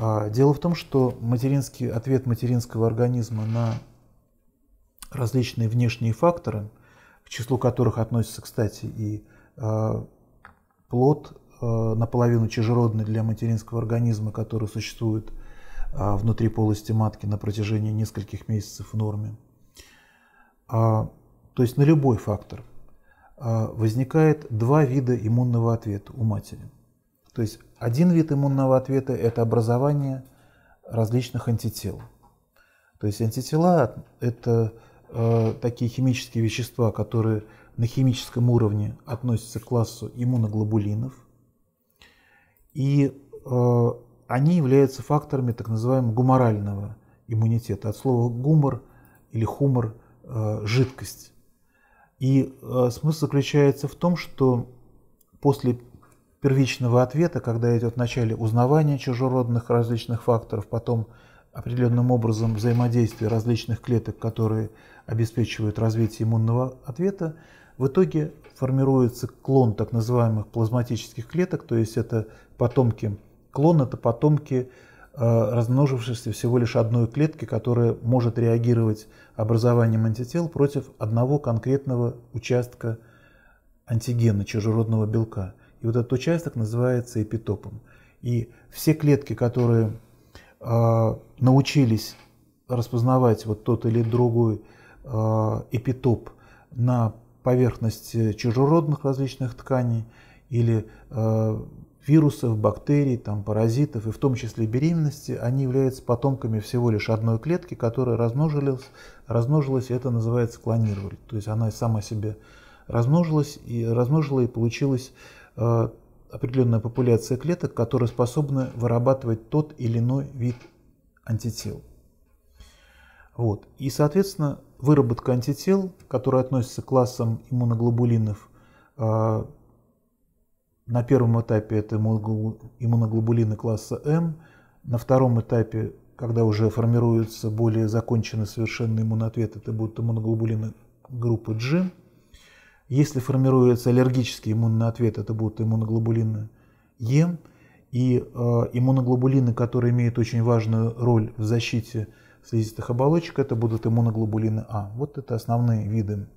А, дело в том, что материнский, ответ материнского организма на различные внешние факторы, к числу которых относится, кстати, и а, плод а, наполовину чужеродный для материнского организма, который существует внутри полости матки на протяжении нескольких месяцев в норме. то есть на любой фактор возникает два вида иммунного ответа у матери – то есть один вид иммунного ответа – это образование различных антител. То есть антитела – это э, такие химические вещества, которые на химическом уровне относятся к классу иммуноглобулинов, и э, они являются факторами так называемого гуморального иммунитета. От слова гумор или хумор э, – жидкость. И э, смысл заключается в том, что после первичного ответа, когда идет вначале узнавание чужеродных различных факторов, потом определенным образом взаимодействие различных клеток, которые обеспечивают развитие иммунного ответа, в итоге формируется клон так называемых плазматических клеток, то есть это потомки, клон это потомки э, размножившейся всего лишь одной клетки, которая может реагировать образованием антител против одного конкретного участка антигена чужеродного белка. И вот этот участок называется эпитопом. И все клетки, которые э, научились распознавать вот тот или другой э, эпитоп на поверхности чужеродных различных тканей или э, вирусов, бактерий, там, паразитов, и в том числе беременности, они являются потомками всего лишь одной клетки, которая размножилась, размножилась и это называется клонировали. То есть она сама себе размножилась и размножила и получилась Э, определенная популяция клеток, которые способны вырабатывать тот или иной вид антител. Вот. И, соответственно, выработка антител, которая относится к классам иммуноглобулинов, э, на первом этапе это иммуноглобулины класса М, на втором этапе, когда уже формируются более законченные совершенные иммуноответы, это будут иммуноглобулины группы G, если формируется аллергический иммунный ответ, это будут иммуноглобулины Е и э, иммуноглобулины, которые имеют очень важную роль в защите слизистых оболочек, это будут иммуноглобулины А. Вот это основные виды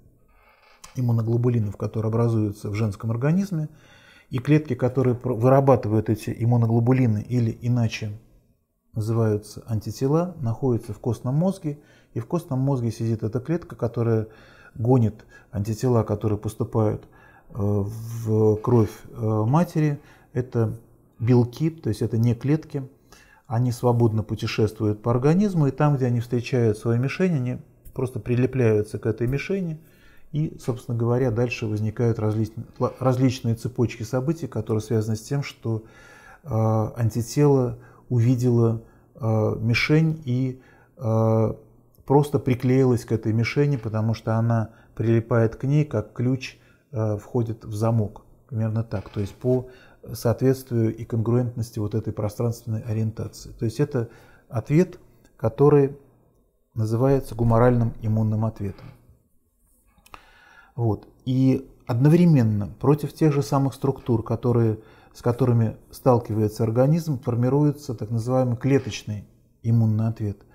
иммуноглобулинов, которые образуются в женском организме. И клетки, которые вырабатывают эти иммуноглобулины или иначе называются антитела, находятся в костном мозге. И в костном мозге сидит эта клетка, которая гонит антитела, которые поступают э, в кровь э, матери, это белки, то есть это не клетки, они свободно путешествуют по организму, и там, где они встречают свою мишень, они просто прилепляются к этой мишени, и, собственно говоря, дальше возникают различные, различные цепочки событий, которые связаны с тем, что э, антитело увидело э, мишень и э, просто приклеилась к этой мишени, потому что она прилипает к ней, как ключ э, входит в замок. Примерно так. То есть по соответствию и конгруентности вот этой пространственной ориентации. То есть это ответ, который называется гуморальным иммунным ответом. Вот. И одновременно против тех же самых структур, которые, с которыми сталкивается организм, формируется так называемый клеточный иммунный ответ –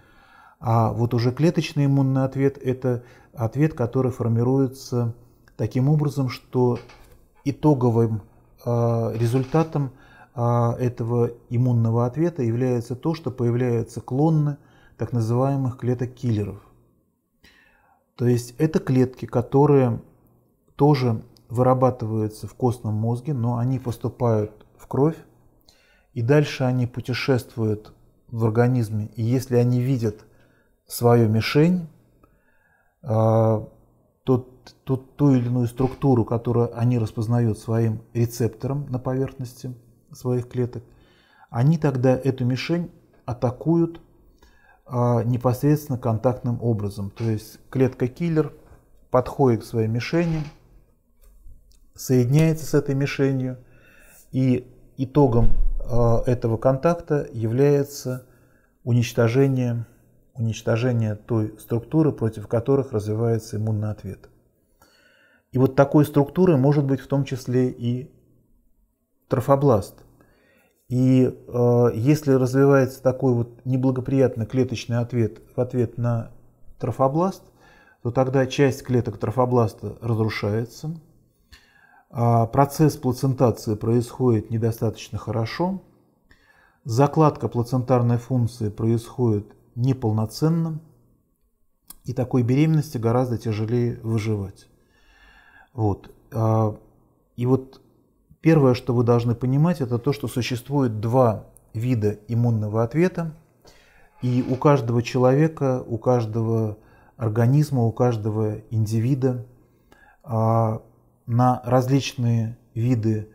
а вот уже клеточный иммунный ответ – это ответ, который формируется таким образом, что итоговым а, результатом а, этого иммунного ответа является то, что появляются клоны так называемых клеток-киллеров. То есть это клетки, которые тоже вырабатываются в костном мозге, но они поступают в кровь, и дальше они путешествуют в организме. И если они видят свою мишень, а, тот, тот, ту или иную структуру, которую они распознают своим рецептором на поверхности своих клеток, они тогда эту мишень атакуют а, непосредственно контактным образом. То есть клетка-киллер подходит к своей мишени, соединяется с этой мишенью, и итогом а, этого контакта является уничтожение уничтожение той структуры, против которых развивается иммунный ответ. И вот такой структуры может быть в том числе и трофобласт. И э, если развивается такой вот неблагоприятный клеточный ответ в ответ на трофобласт, то тогда часть клеток трофобласта разрушается, э, процесс плацентации происходит недостаточно хорошо, закладка плацентарной функции происходит неполноценным, и такой беременности гораздо тяжелее выживать. Вот. А, и вот первое, что вы должны понимать, это то, что существует два вида иммунного ответа, и у каждого человека, у каждого организма, у каждого индивида а, на различные виды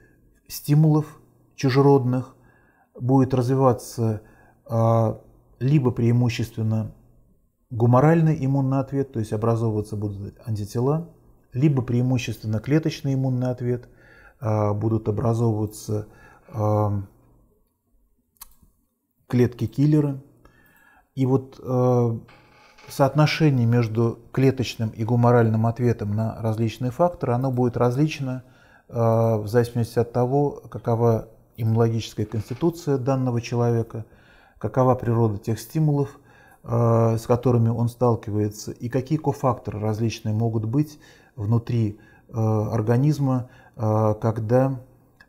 стимулов чужеродных будет развиваться а, либо преимущественно гуморальный иммунный ответ, то есть образовываться будут антитела, либо преимущественно клеточный иммунный ответ, а, будут образовываться а, клетки-киллеры. И вот а, соотношение между клеточным и гуморальным ответом на различные факторы, оно будет различно в зависимости от того, какова иммунологическая конституция данного человека – какова природа тех стимулов, э, с которыми он сталкивается, и какие кофакторы различные могут быть внутри э, организма, э, когда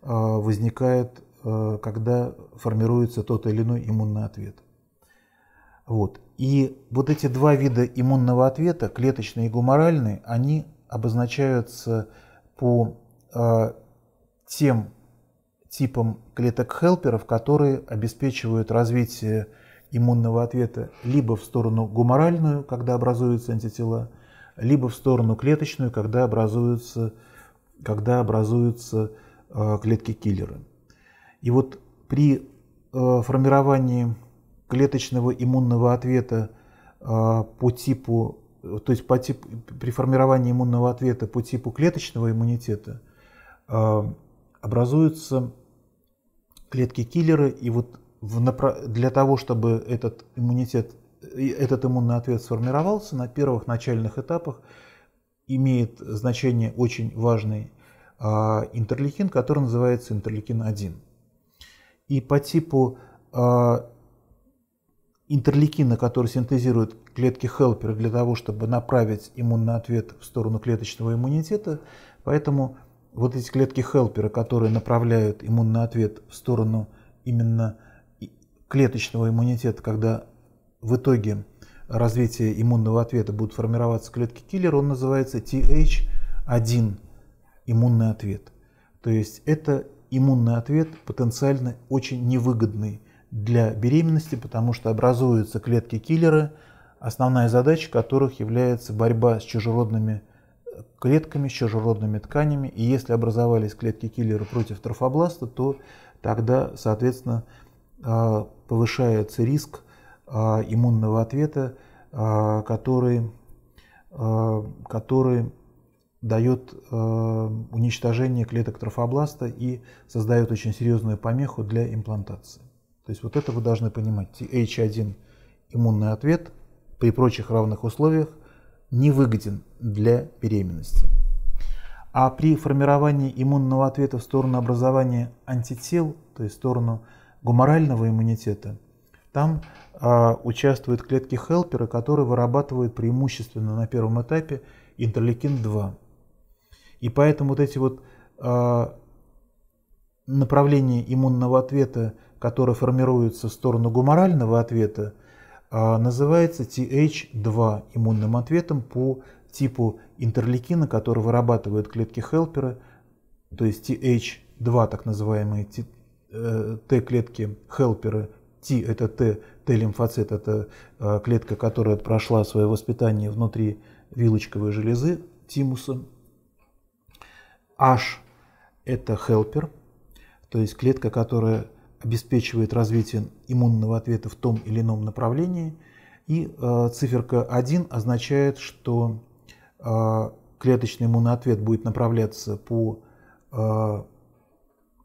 возникает, когда формируется тот или иной иммунный ответ. Вот. И вот эти два вида иммунного ответа, клеточный и гуморальный, они обозначаются по тем типам клеток-хелперов, которые обеспечивают развитие иммунного ответа либо в сторону гуморальную, когда образуются антитела, либо в сторону клеточную, когда образуются, когда образуются э, клетки-киллеры. И вот при э, формировании клеточного иммунного ответа э, по типу, то есть по тип, при формировании иммунного ответа по типу клеточного иммунитета э, образуются клетки-киллеры, и вот в, для того, чтобы этот иммунитет, этот иммунный ответ сформировался, на первых начальных этапах имеет значение очень важный а, интерлейкин, который называется интерлейкин-1. И по типу а, интерлейкина, который синтезирует клетки-хелпер для того, чтобы направить иммунный ответ в сторону клеточного иммунитета, поэтому вот эти клетки хелпера, которые направляют иммунный ответ в сторону именно клеточного иммунитета, когда в итоге развитие иммунного ответа будут формироваться клетки киллера, он называется TH1 иммунный ответ. То есть это иммунный ответ потенциально очень невыгодный для беременности, потому что образуются клетки киллера, основная задача которых является борьба с чужеродными клетками, с чужеродными тканями. И если образовались клетки киллера против трофобласта, то тогда, соответственно, а, повышается риск а, иммунного ответа, а, который, который дает уничтожение клеток трофобласта и создает очень серьезную помеху для имплантации. То есть вот это вы должны понимать. H1 иммунный ответ при прочих равных условиях невыгоден для беременности. А при формировании иммунного ответа в сторону образования антител, то есть в сторону гуморального иммунитета, там э, участвуют клетки хелпера, которые вырабатывают преимущественно на первом этапе интерлейкин-2. И поэтому вот эти вот э, направления иммунного ответа, которые формируются в сторону гуморального ответа, а, называется TH2 иммунным ответом по типу интерлейкина, который вырабатывают клетки хелперы, то есть TH2, так называемые Т-клетки хелперы. Т э, это Т, Т-лимфоцит это э, клетка, которая прошла свое воспитание внутри вилочковой железы тимуса. H это хелпер, то есть клетка, которая обеспечивает развитие иммунного ответа в том или ином направлении. И э, циферка 1 означает, что э, клеточный иммунный ответ будет направляться по э,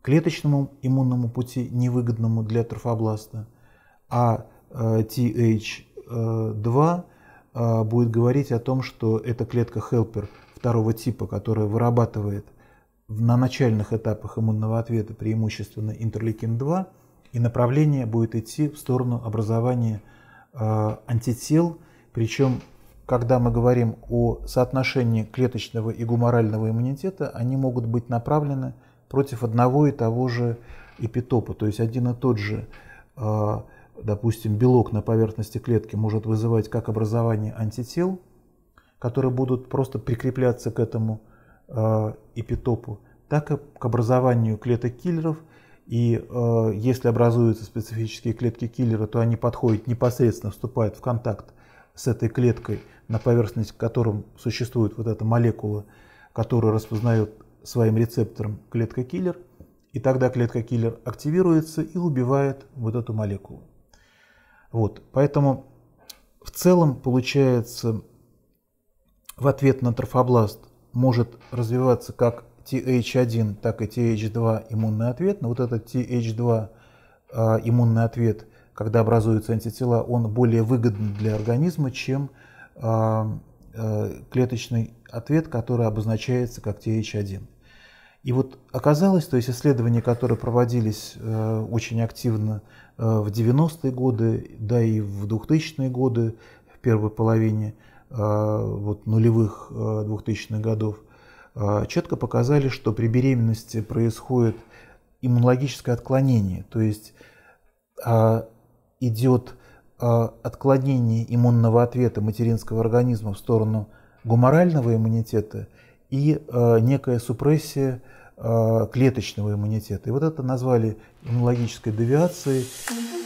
клеточному иммунному пути, невыгодному для трофобласта, а э, TH2 э, э, будет говорить о том, что это клетка-хелпер второго типа, которая вырабатывает на начальных этапах иммунного ответа преимущественно интерлейкин-2, и направление будет идти в сторону образования э, антител, причем когда мы говорим о соотношении клеточного и гуморального иммунитета, они могут быть направлены против одного и того же эпитопа. То есть один и тот же, э, допустим, белок на поверхности клетки может вызывать как образование антител, которые будут просто прикрепляться к этому Э, эпитопу, так и к образованию клеток-киллеров. И э, если образуются специфические клетки-киллера, то они подходят непосредственно, вступают в контакт с этой клеткой, на поверхности которым существует вот эта молекула, которую распознает своим рецептором клетка-киллер. И тогда клетка-киллер активируется и убивает вот эту молекулу. Вот, поэтому в целом получается в ответ на трофобласт может развиваться как TH1, так и TH2 иммунный ответ. Но вот этот TH2 э, а, иммунный ответ, когда образуются антитела, он более выгоден для организма, чем э, э, клеточный ответ, который обозначается как TH1. И вот оказалось, то есть исследования, которые проводились э, очень активно э, в 90-е годы, да и в 2000-е годы, в первой половине Э, вот, нулевых 2000-х э, годов, э, четко показали, что при беременности происходит иммунологическое отклонение, то есть идет отклонение иммунного ответа материнского организма в сторону гуморального иммунитета и некая супрессия клеточного иммунитета. И вот это назвали иммунологической девиацией.